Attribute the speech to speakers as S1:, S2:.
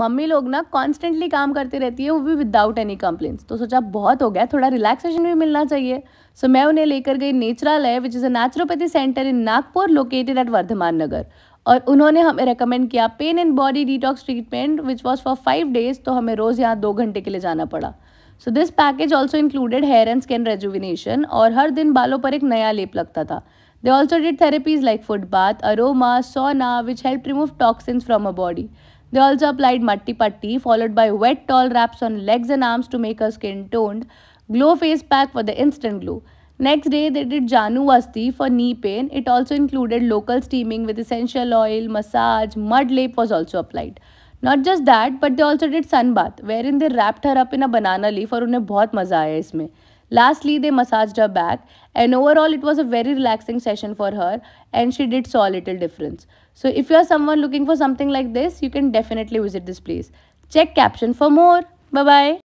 S1: Mummy लोग ना constantly काम करती रहती है वो भी विदाउट एनी कंप्लेंट्स तो सोचा बहुत हो गया थोड़ा रिलैक्सेशन भी मिलना चाहिए सो so, मैं उन्हें लेकर गई नेचुरल है which is a naturopathy centre in Nagpur located at Vardhaman Nagar और उन्होंने हमें रेकमेंड किया pain and body detox treatment which was for five days तो हमें रोज़ यहाँ दो घंटे के लिए जाना पड़ा so this package also included hair and skin rejuvenation और हर दिन बालों पर एक नया लेप लगता था they also did therapies like foot bath aroma sauna which help remove toxins from a body They also applied matti patti followed by wet towel wraps on legs and arms to make her skin toned. Glow face pack for the instant glow. Next day they did Janu Vasti for knee pain. It also included local steaming with essential oil, massage, mud lap was also applied. Not just that, but they also did sun bath, wherein they wrapped her up in a banana leaf. और उन्हें बहुत मज़ा आया इसमें Lastly, they massaged her back, and overall, it was a very relaxing session for her, and she did saw a little difference. So, if you are someone looking for something like this, you can definitely visit this place. Check caption for more. Bye bye.